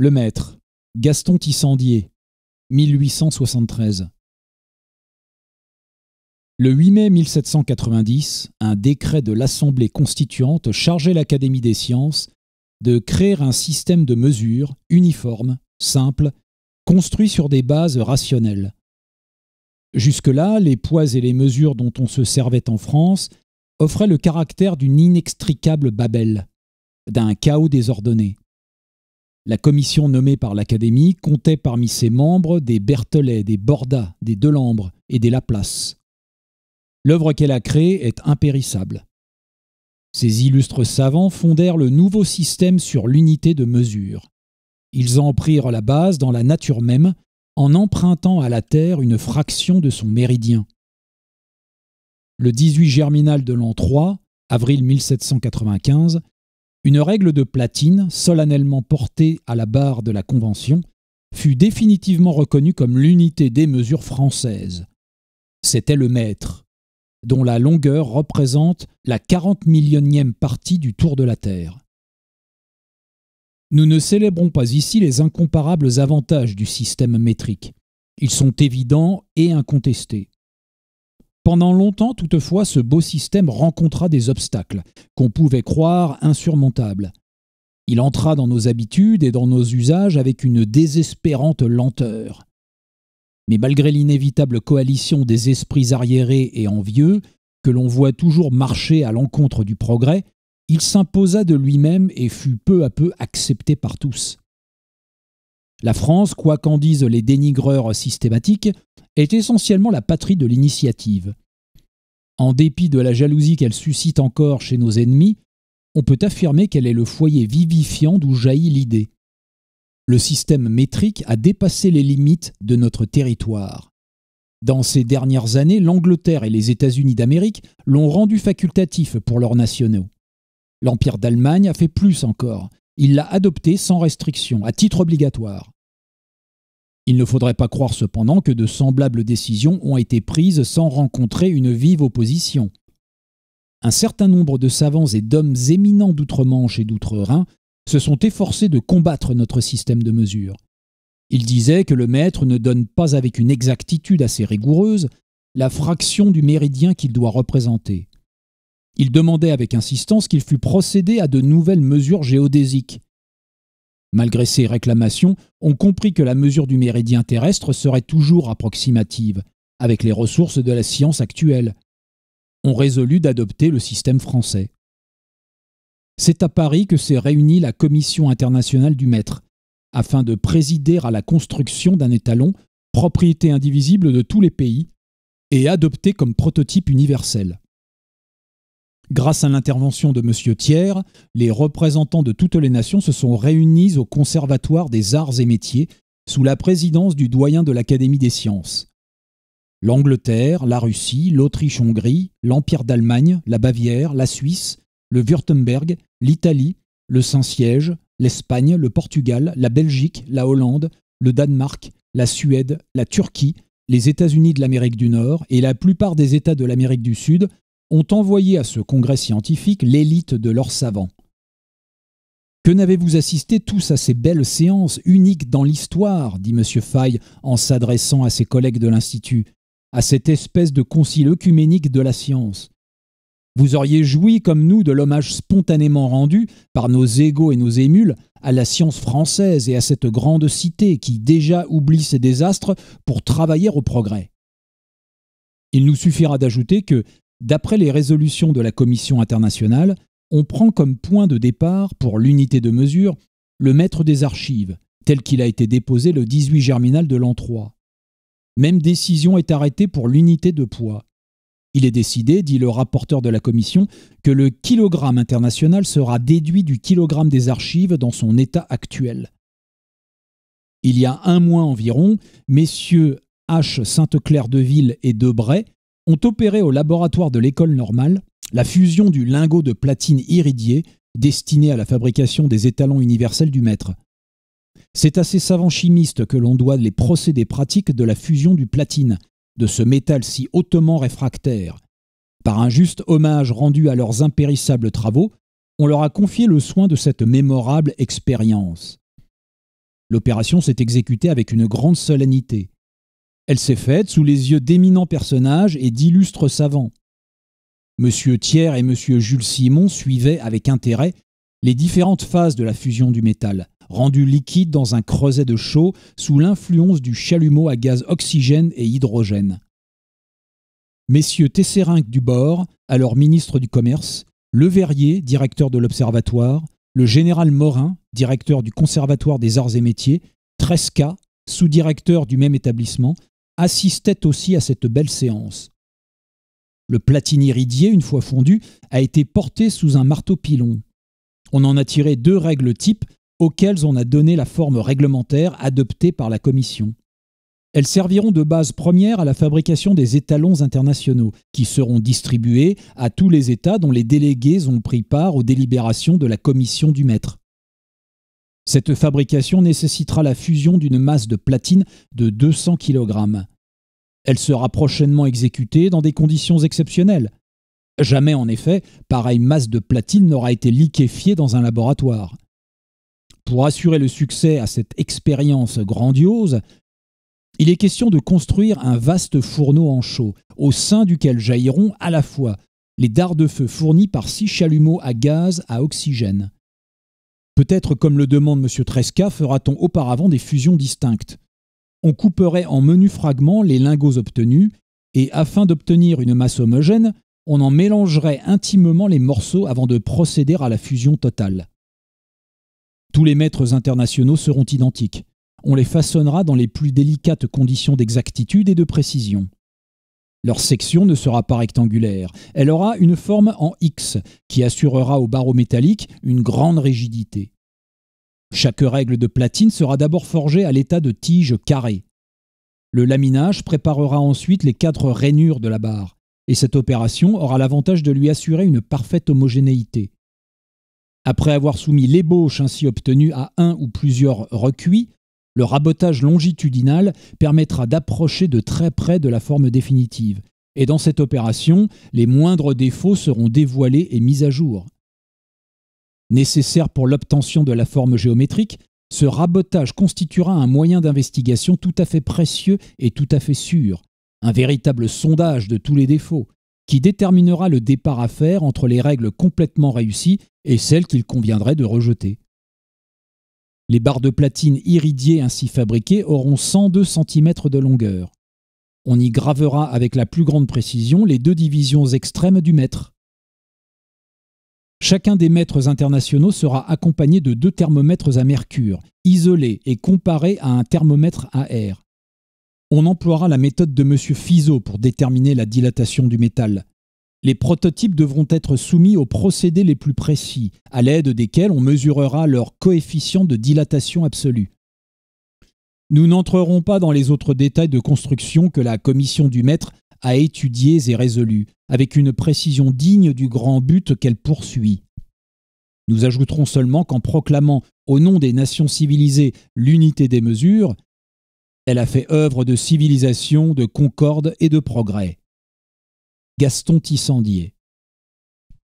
Le Maître, Gaston Tissandier, 1873. Le 8 mai 1790, un décret de l'Assemblée constituante chargeait l'Académie des sciences de créer un système de mesures, uniforme, simple, construit sur des bases rationnelles. Jusque-là, les poids et les mesures dont on se servait en France offraient le caractère d'une inextricable Babel, d'un chaos désordonné. La commission nommée par l'Académie comptait parmi ses membres des Berthollet, des Borda, des Delambre et des Laplace. L'œuvre qu'elle a créée est impérissable. Ces illustres savants fondèrent le nouveau système sur l'unité de mesure. Ils en prirent la base dans la nature même, en empruntant à la Terre une fraction de son méridien. Le 18 germinal de l'an 3, avril 1795, une règle de platine, solennellement portée à la barre de la Convention, fut définitivement reconnue comme l'unité des mesures françaises. C'était le mètre, dont la longueur représente la 40 millionième partie du tour de la Terre. Nous ne célébrons pas ici les incomparables avantages du système métrique. Ils sont évidents et incontestés. Pendant longtemps, toutefois, ce beau système rencontra des obstacles qu'on pouvait croire insurmontables. Il entra dans nos habitudes et dans nos usages avec une désespérante lenteur. Mais malgré l'inévitable coalition des esprits arriérés et envieux, que l'on voit toujours marcher à l'encontre du progrès, il s'imposa de lui-même et fut peu à peu accepté par tous. La France, quoi qu'en disent les dénigreurs systématiques, est essentiellement la patrie de l'initiative. En dépit de la jalousie qu'elle suscite encore chez nos ennemis, on peut affirmer qu'elle est le foyer vivifiant d'où jaillit l'idée. Le système métrique a dépassé les limites de notre territoire. Dans ces dernières années, l'Angleterre et les États-Unis d'Amérique l'ont rendu facultatif pour leurs nationaux. L'Empire d'Allemagne a fait plus encore il l'a adopté sans restriction, à titre obligatoire. Il ne faudrait pas croire cependant que de semblables décisions ont été prises sans rencontrer une vive opposition. Un certain nombre de savants et d'hommes éminents d'outre-Manche et d'outre-Rhin se sont efforcés de combattre notre système de mesure. Ils disaient que le maître ne donne pas avec une exactitude assez rigoureuse la fraction du méridien qu'il doit représenter. Il demandait avec insistance qu'il fût procédé à de nouvelles mesures géodésiques. Malgré ces réclamations, on comprit que la mesure du méridien terrestre serait toujours approximative, avec les ressources de la science actuelle. On résolut d'adopter le système français. C'est à Paris que s'est réunie la Commission internationale du maître, afin de présider à la construction d'un étalon, propriété indivisible de tous les pays, et adopté comme prototype universel. Grâce à l'intervention de M. Thiers, les représentants de toutes les nations se sont réunis au Conservatoire des Arts et Métiers sous la présidence du doyen de l'Académie des sciences. L'Angleterre, la Russie, l'Autriche-Hongrie, l'Empire d'Allemagne, la Bavière, la Suisse, le Württemberg, l'Italie, le Saint-Siège, l'Espagne, le Portugal, la Belgique, la Hollande, le Danemark, la Suède, la Turquie, les États-Unis de l'Amérique du Nord et la plupart des États de l'Amérique du Sud ont envoyé à ce congrès scientifique l'élite de leurs savants. Que n'avez-vous assisté tous à ces belles séances uniques dans l'histoire dit M. Fay en s'adressant à ses collègues de l'Institut, à cette espèce de concile œcuménique de la science. Vous auriez joui comme nous de l'hommage spontanément rendu par nos égaux et nos émules à la science française et à cette grande cité qui déjà oublie ses désastres pour travailler au progrès. Il nous suffira d'ajouter que D'après les résolutions de la Commission internationale, on prend comme point de départ, pour l'unité de mesure, le maître des archives, tel qu'il a été déposé le 18 germinal de l'an 3. Même décision est arrêtée pour l'unité de poids. Il est décidé, dit le rapporteur de la commission, que le kilogramme international sera déduit du kilogramme des archives dans son état actuel. Il y a un mois environ, messieurs H. Sainte-Claire de Ville et Debray ont opéré au laboratoire de l'école normale la fusion du lingot de platine iridié destiné à la fabrication des étalons universels du maître. C'est à ces savants chimistes que l'on doit les procédés pratiques de la fusion du platine, de ce métal si hautement réfractaire. Par un juste hommage rendu à leurs impérissables travaux, on leur a confié le soin de cette mémorable expérience. L'opération s'est exécutée avec une grande solennité. Elle s'est faite sous les yeux d'éminents personnages et d'illustres savants. Monsieur Thiers et M. Jules Simon suivaient avec intérêt les différentes phases de la fusion du métal, rendu liquide dans un creuset de chaux sous l'influence du chalumeau à gaz oxygène et hydrogène. Messieurs Tessérinque Dubord, alors ministre du Commerce, Le Verrier, directeur de l'Observatoire, le général Morin, directeur du Conservatoire des Arts et Métiers, Tresca, sous-directeur du même établissement, assistait aussi à cette belle séance. Le platine iridier, une fois fondu, a été porté sous un marteau pilon. On en a tiré deux règles types auxquelles on a donné la forme réglementaire adoptée par la Commission. Elles serviront de base première à la fabrication des étalons internationaux, qui seront distribués à tous les États dont les délégués ont pris part aux délibérations de la commission du maître. Cette fabrication nécessitera la fusion d'une masse de platine de 200 kg. Elle sera prochainement exécutée dans des conditions exceptionnelles. Jamais en effet, pareille masse de platine n'aura été liquéfiée dans un laboratoire. Pour assurer le succès à cette expérience grandiose, il est question de construire un vaste fourneau en chaux, au sein duquel jailliront à la fois les dards de feu fournis par six chalumeaux à gaz à oxygène, Peut-être, comme le demande M. Tresca, fera-t-on auparavant des fusions distinctes. On couperait en menus fragments les lingots obtenus, et afin d'obtenir une masse homogène, on en mélangerait intimement les morceaux avant de procéder à la fusion totale. Tous les maîtres internationaux seront identiques. On les façonnera dans les plus délicates conditions d'exactitude et de précision. Leur section ne sera pas rectangulaire. Elle aura une forme en X qui assurera au barreau métallique une grande rigidité. Chaque règle de platine sera d'abord forgée à l'état de tige carrée. Le laminage préparera ensuite les quatre rainures de la barre, et cette opération aura l'avantage de lui assurer une parfaite homogénéité. Après avoir soumis l'ébauche ainsi obtenue à un ou plusieurs recuits, le rabotage longitudinal permettra d'approcher de très près de la forme définitive. Et dans cette opération, les moindres défauts seront dévoilés et mis à jour. Nécessaire pour l'obtention de la forme géométrique, ce rabotage constituera un moyen d'investigation tout à fait précieux et tout à fait sûr, un véritable sondage de tous les défauts, qui déterminera le départ à faire entre les règles complètement réussies et celles qu'il conviendrait de rejeter. Les barres de platine iridiées ainsi fabriquées auront 102 cm de longueur. On y gravera avec la plus grande précision les deux divisions extrêmes du mètre. Chacun des mètres internationaux sera accompagné de deux thermomètres à mercure, isolés et comparés à un thermomètre à air. On emploiera la méthode de M. Fizeau pour déterminer la dilatation du métal. Les prototypes devront être soumis aux procédés les plus précis, à l'aide desquels on mesurera leur coefficient de dilatation absolue. Nous n'entrerons pas dans les autres détails de construction que la commission du maître a étudiés et résolus, avec une précision digne du grand but qu'elle poursuit. Nous ajouterons seulement qu'en proclamant au nom des nations civilisées l'unité des mesures, elle a fait œuvre de civilisation, de concorde et de progrès. Gaston Tissandier.